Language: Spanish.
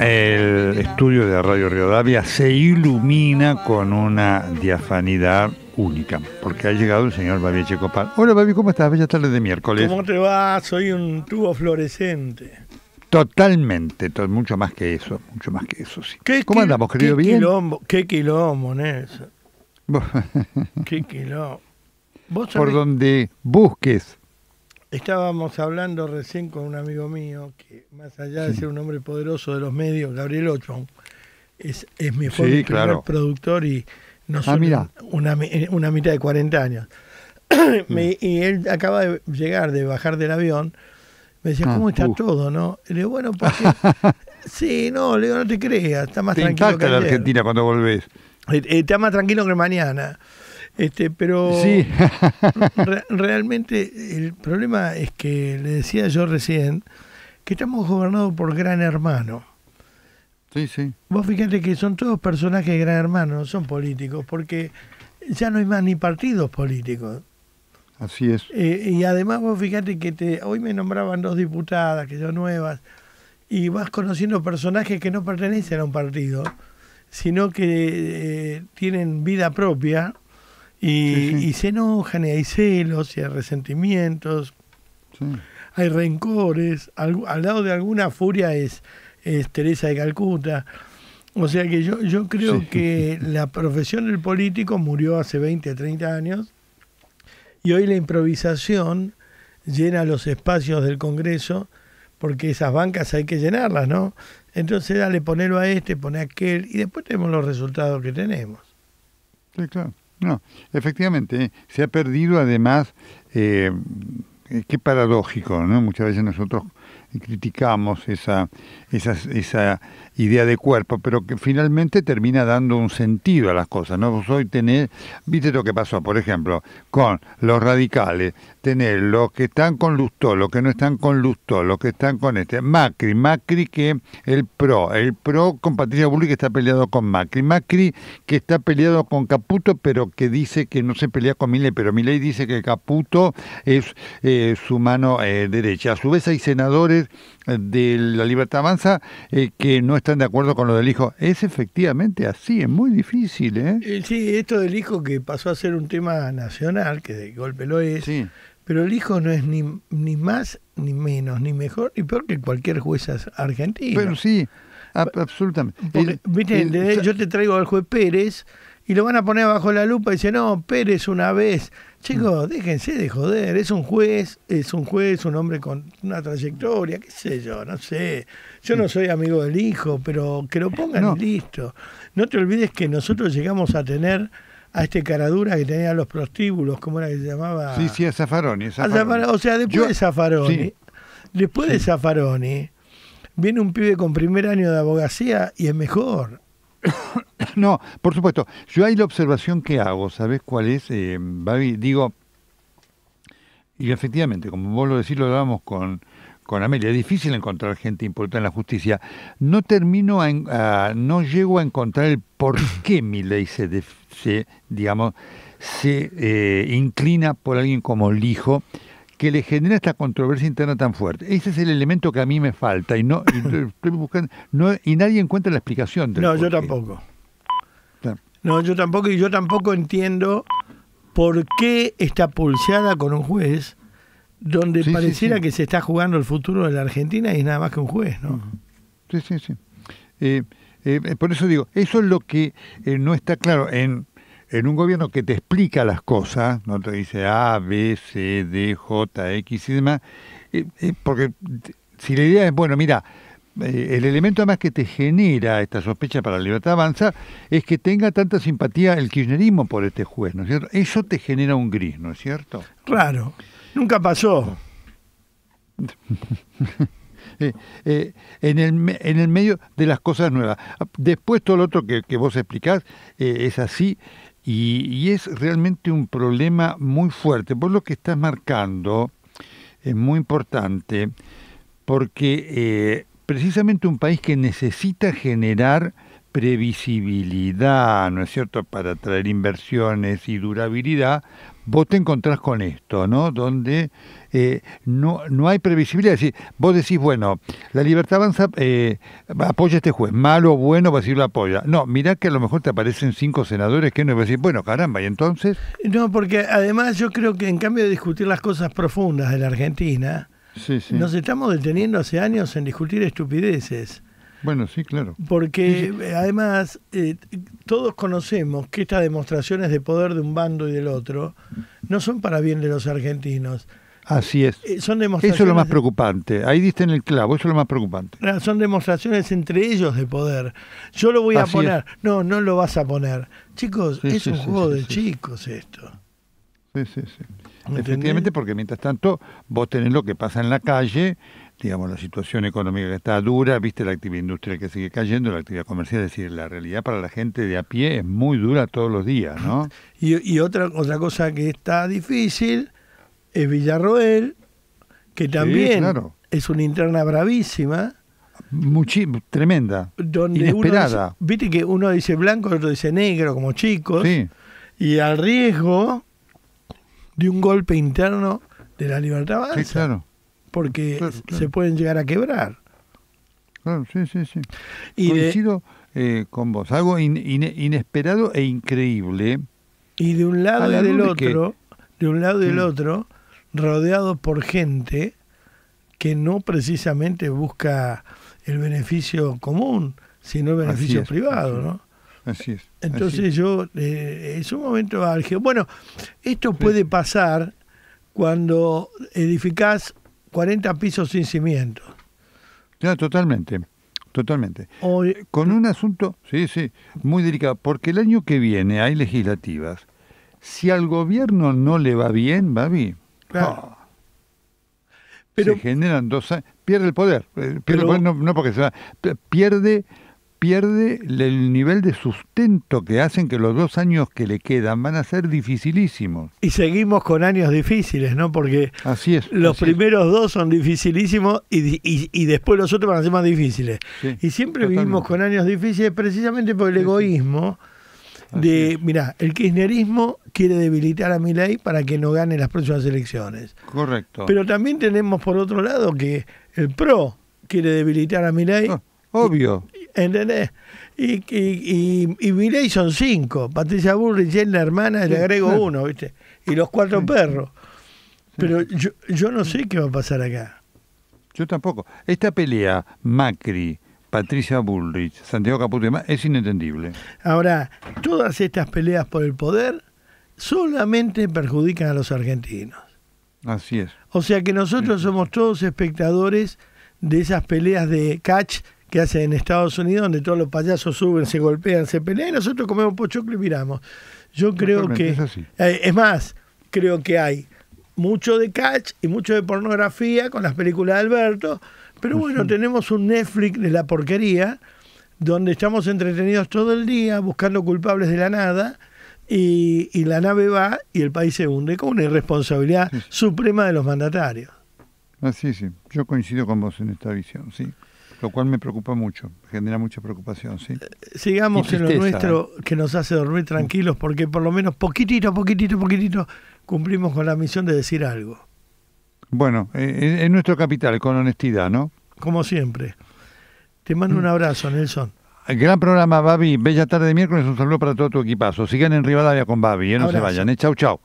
El estudio de Radio Davia se ilumina con una diafanidad única, porque ha llegado el señor Babi Checopal. Hola Babi, ¿cómo estás? Bella tarde de miércoles. ¿Cómo te va? Soy un tubo fluorescente. Totalmente, mucho más que eso, mucho más que eso, sí. ¿Cómo andamos, querido? Qué ¿Bien? Quilombo, qué quilombo, Nelson. qué quilombo. Por donde busques Estábamos hablando recién con un amigo mío que, más allá de ser un hombre poderoso de los medios, Gabriel Ochon, es, mi, productor y no ah, eh, Una, mitad de 40 años. Mm. y él acaba de llegar, de bajar del avión. Me decía, ah, ¿cómo está uh. todo? no Le digo, bueno, porque. sí, no, le digo, no te creas, está más tranquilo. Que la Argentina cuando volvés. Eh, eh, está más tranquilo que mañana. Este, pero sí. realmente el problema es que, le decía yo recién, que estamos gobernados por Gran Hermano. Sí, sí. Vos fíjate que son todos personajes de Gran Hermano, son políticos, porque ya no hay más ni partidos políticos. Así es. Eh, y además vos fíjate que te, hoy me nombraban dos diputadas, que son nuevas, y vas conociendo personajes que no pertenecen a un partido, sino que eh, tienen vida propia y, se enojan, y hay celos, y hay resentimientos, hay rencores. Al, lado de alguna furia es, Teresa de Calcuta. O sea que yo, yo creo que la profesión del político murió hace 20, 30 años y hoy la improvisación llena los espacios del Congreso porque esas bancas hay que llenarlas, ¿no? Entonces dale, ponelo a este, pone a aquel y después tenemos los resultados que tenemos. Sí, claro. No, efectivamente, ¿eh? se ha perdido además, eh, qué paradójico, ¿no? Muchas veces nosotros criticamos esa, esa, idea de cuerpo, pero que finalmente termina dando un sentido a las cosas, ¿no? Hoy tenés, viste lo que pasó, por ejemplo, con los radicales, tener, los que están con Lustó, los que no están con Lustó, los que están con este. Macri, Macri que el PRO, el PRO con Patricia Bulli que está peleado con Macri, Macri que está peleado con Caputo, pero que dice que no se pelea con Milei, pero Milei dice que Caputo es eh, su mano eh, derecha. A su vez hay senadores de la libertad avanza eh, que no están de acuerdo con lo del hijo. Es efectivamente así, es muy difícil. ¿eh? ¿eh? Sí, esto del hijo que pasó a ser un tema nacional, que de golpe lo es, pero el hijo no es ni, ni más, ni menos, ni mejor, ni peor que cualquier juez argentino. Pero sí, absolutamente. yo te traigo al juez Pérez y lo van a poner bajo la lupa y dice no, Pérez una vez. Chicos, mm. déjense de joder, es un juez, es un juez, un hombre con una trayectoria, qué sé yo, no sé. Yo no mm. soy amigo del hijo, pero que lo pongan listo. No te olvides que nosotros llegamos a tener a este caradura que tenía los prostíbulos, ¿cómo era que se llamaba? Sí, sí, a Zafaroni, o sea, después de Zafaroni. después de zafaroni viene un pibe con primer año de abogacía y es mejor. No, por supuesto. Yo hay la observación que hago, ¿sabes cuál es, eh, Digo, y efectivamente, como vos lo decís, lo hablábamos con, con Amelia, es difícil encontrar gente importante en la justicia. No termino, no llego a encontrar el por qué mi ley se, digamos, se eh, inclina por alguien como el hijo que le genera esta controversia interna tan fuerte. Ese es el elemento que a mí me falta y no no, y nadie encuentra la explicación. no, yo tampoco. No, yo tampoco, y yo tampoco entiendo por qué está pulseada con un juez donde pareciera que se está jugando el futuro de la Argentina y es nada más que un juez, ¿no? Sí, sí, sí. Eh, eh, eh, por eso digo, eso es lo que no está claro en, en, un gobierno que te explica las cosas, no te dice A, B, C, D, J, X y demás, porque si la idea es, bueno, mira, eh, el elemento además que te genera esta sospecha para la libertad avanza es que tenga tanta simpatía el kirchnerismo por este juez, ¿no es cierto? Eso te genera un gris, ¿no es cierto? Raro, nunca pasó. Eh, eh, en, el, medio de las cosas nuevas. Después todo lo otro que, vos explicás es así y, y, es realmente un problema muy fuerte. Vos lo que estás marcando es muy importante porque precisamente un país que necesita generar previsibilidad, ¿no es cierto?, para traer inversiones y durabilidad, vos te encontrás con esto, ¿no? Donde eh, no, no hay previsibilidad. Es decir, vos decís, bueno, la libertad avanza, eh, apoya este juez, malo o bueno, va a decir lo apoya. No, mirá que a lo mejor te aparecen cinco senadores que no va a decir, bueno, caramba, ¿y entonces? No, porque además yo creo que en cambio de discutir las cosas profundas de la Argentina, nos estamos deteniendo hace años en discutir estupideces. Bueno, sí, claro. Porque eh, además eh, todos conocemos que estas demostraciones de poder de un bando y del otro no son para bien de los argentinos. Así es. Eh, son eso es lo más preocupante. Ahí diste en el clavo, eso es lo más preocupante. Ah, son demostraciones entre ellos de poder. Yo lo voy a poner. No, no lo vas a poner. Chicos, es un juego de chicos esto sí, sí, sí. Efectivamente, porque mientras tanto vos tenés lo que pasa en la calle, digamos, la situación económica que está dura, viste la actividad industrial que sigue cayendo, la actividad comercial, es decir, la realidad para la gente de a pie es muy dura todos los días, ¿no? Y, otra, otra cosa que está difícil es Villarroel, que también es una interna bravísima. tremenda, donde inesperada. viste que uno dice blanco, otro dice negro, como chicos. Y al riesgo de un golpe interno de la libertad Porque se pueden llegar a quebrar. Claro, sí, sí, sí. Y Coincido eh, con vos. Algo inesperado e increíble. Y de un lado y del otro, de un lado del otro, rodeado por gente que no precisamente busca el beneficio común, sino el beneficio privado, ¿no? Así es. Entonces yo es eh, un momento álgido. Bueno, esto puede pasar cuando edificás 40 pisos sin cimiento. Ya, totalmente, totalmente. Con un asunto, sí, sí, muy delicado, porque el año que viene hay legislativas. Si al gobierno no le va bien, va bien. pero, se generan dos años, pierde el poder, eh, pierde no, no porque se va, pierde pierde el nivel de sustento que hacen que los dos años que le quedan van a ser dificilísimos. Y seguimos con años difíciles, ¿no? Porque los primeros dos son dificilísimos y, después los otros van a ser más difíciles. y siempre vivimos con años difíciles precisamente por el egoísmo de, mira, el kirchnerismo quiere debilitar a Milei para que no gane las próximas elecciones. Correcto. Pero también tenemos por otro lado que el PRO quiere debilitar a Milei. Ah, obvio. ¿Entendés? Y, y, y, son cinco. Patricia Bullrich es la hermana, le agrego uno, ¿viste? Y los cuatro perros. Pero yo, yo no sé qué va a pasar acá. Yo tampoco. Esta pelea, Macri, Patricia Bullrich, Santiago Caputo y demás, es inentendible. Ahora, todas estas peleas por el poder solamente perjudican a los argentinos. Así es. O sea que nosotros mm. somos todos espectadores de esas peleas de catch que hacen en Estados Unidos, donde todos los payasos suben, se golpean, se pelean, y nosotros comemos pochoclo y miramos. Yo creo que. Eh, es, más, creo que hay mucho de catch y mucho de pornografía con las películas de Alberto, pero bueno, tenemos un Netflix de la porquería, donde estamos entretenidos todo el día buscando culpables de la nada. Y, la nave va y el país se hunde con una irresponsabilidad suprema de los mandatarios. Así, ah, sí, yo coincido con vos en esta visión, sí lo cual me preocupa mucho, genera mucha preocupación. ¿sí? Sigamos en lo nuestro ¿eh? que nos hace dormir tranquilos porque por lo menos poquitito, poquitito, poquitito cumplimos con la misión de decir algo. Bueno, eh, es nuestro capital, con honestidad, ¿no? Como siempre. Te mando un mm. abrazo, Nelson. Gran programa, Babi. Bella tarde de miércoles. Un saludo para todo tu equipazo. Sigan en Rivadavia con Babi. ya ¿eh? No se vayan. ¿eh? Chau, chau.